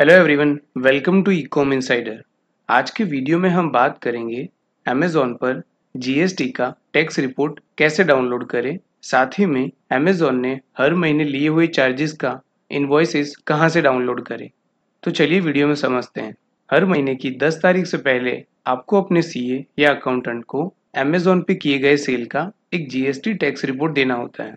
hello everyone welcome to ecom insider आज के video में हम बात करेंगे अमेजोन पर जीएसटी का टैक्स रिपोर्ट कैसे डाउनलोड करें साथ ही में अमेजोन ने हर महीने लिए हुए चार्जेस का इन्वॉइसेस कहां से डाउनलोड करें तो चलिए वीडियो में समझते हैं हर महीने की 10 तारीख से पहले आपको अपने सीए या अकाउंटेंट को अमेजोन पे किए गए सेल का एक जीएसटी टैक्स रिपोर्ट देना होता है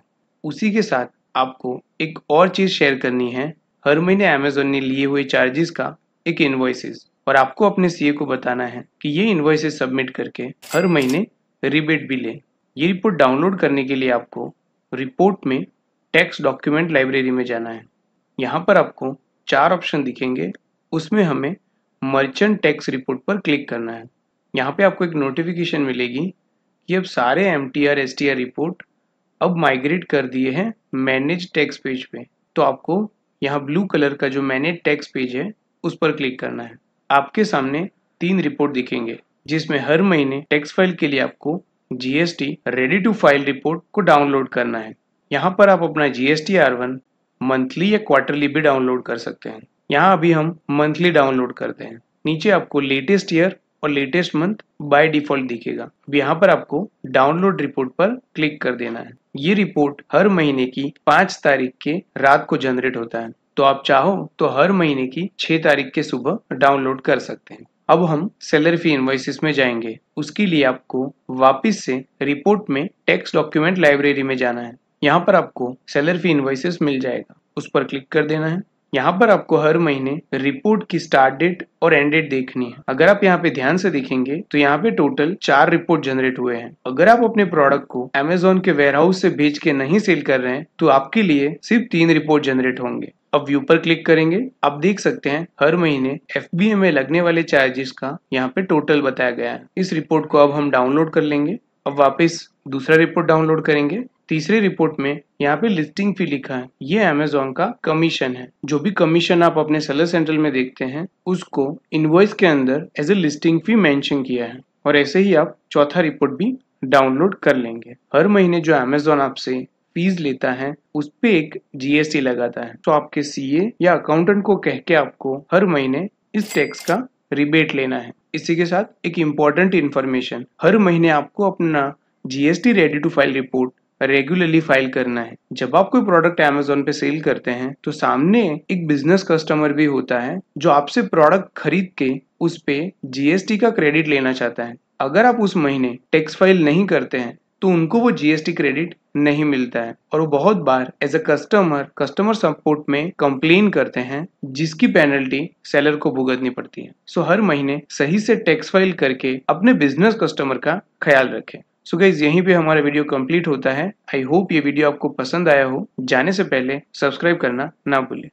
उसी के साथ आपको एक और चीज़ शेयर करनी है हर महीने अमेजोन ने लिए हुए चार्जेस का एक इन्वॉइसेस और आपको अपने सीए को बताना है कि ये इन्वॉइसेस सबमिट करके हर महीने रिबेट भी लें ये रिपोर्ट डाउनलोड करने के लिए आपको रिपोर्ट में टैक्स डॉक्यूमेंट लाइब्रेरी में जाना है यहाँ पर आपको चार ऑप्शन दिखेंगे उसमें हमें मर्चेंट टैक्स रिपोर्ट पर क्लिक करना है यहाँ पे आपको एक नोटिफिकेशन मिलेगी कि अब सारे M T R S T R report अब माइग्रेट कर दिए हैं मैनेज टैक्स पेज पे तो आपको यहाँ ब्लू कलर का जो मैंने टैक्स पेज है उस पर क्लिक करना है आपके सामने तीन रिपोर्ट दिखेंगे जिसमें हर महीने टैक्स फाइल के लिए आपको GST ready to file report को डाउनलोड करना है यहाँ पर आप अपना जीएसटी आर वन मंथली या क्वार्टरली भी डाउनलोड कर सकते हैं यहाँ अभी हम मंथली डाउनलोड करते हैं नीचे आपको लेटेस्ट ईयर और लेटेस्ट मंथ बाय डिफॉल्ट दिखेगा अब यहाँ पर आपको डाउनलोड रिपोर्ट पर क्लिक कर देना है ये रिपोर्ट हर महीने की पाँच तारीख के रात को जनरेट होता है तो आप चाहो तो हर महीने की छह तारीख के सुबह डाउनलोड कर सकते हैं अब हम सैलरी फी इनवाइसिस में जाएंगे उसके लिए आपको वापस से रिपोर्ट में टैक्स डॉक्यूमेंट लाइब्रेरी में जाना है यहाँ पर आपको सैलरी फी इनवाइसिस मिल जाएगा उस पर क्लिक कर देना है यहाँ पर आपको हर महीने रिपोर्ट की स्टार्ट डेट और एंड डेट देखनी है अगर आप यहाँ पे ध्यान से देखेंगे तो यहाँ पे टोटल चार रिपोर्ट जनरेट हुए हैं अगर आप अपने प्रोडक्ट को अमेजोन के वेयरहाउस से भेज के नहीं सेल कर रहे हैं तो आपके लिए सिर्फ तीन रिपोर्ट जनरेट होंगे अब व्यू पर क्लिक करेंगे आप देख सकते हैं हर महीने एफ में लगने वाले चार्जेस का यहाँ पे टोटल बताया गया है इस रिपोर्ट को अब हम डाउनलोड कर लेंगे अब वापस दूसरा रिपोर्ट डाउनलोड करेंगे तीसरी रिपोर्ट में यहाँ पे लिस्टिंग फी लिखा है ये अमेजोन का कमीशन है जो भी कमीशन आप अपने सेलर सेंट्रल में देखते हैं उसको इनवॉइस के अंदर as a listing fee mention किया है और ऐसे ही आप चौथा रिपोर्ट भी डाउनलोड कर लेंगे हर महीने जो अमेजोन आपसे फीस लेता है उस पर एक जीएसटी लगाता है तो आपके सीए या अकाउंटेंट को कह के आपको हर महीने इस टैक्स का रिबेट लेना है इसी के साथ एक इम्पोर्टेंट इन्फॉर्मेशन हर महीने आपको अपना GST ready to file report regularly file करना है जब आप कोई प्रोडक्ट एमेजोन पे सेल करते हैं तो सामने एक बिजनेस कस्टमर भी होता है जो आपसे प्रोडक्ट खरीद के उस पे जीएसटी का क्रेडिट लेना चाहता है अगर आप उस महीने टैक्स फाइल नहीं करते हैं तो उनको वो जीएसटी क्रेडिट नहीं मिलता है और वो बहुत बार as a customer customer support में कंप्लेन करते हैं जिसकी पेनल्टी सेलर को भुगतनी पड़ती है सो हर महीने सही से टैक्स फाइल करके अपने बिजनेस कस्टमर का ख्याल रखें सो गाइज यहीं पे हमारा वीडियो कंप्लीट होता है आई होप ये वीडियो आपको पसंद आया हो जाने से पहले सब्सक्राइब करना ना भूलें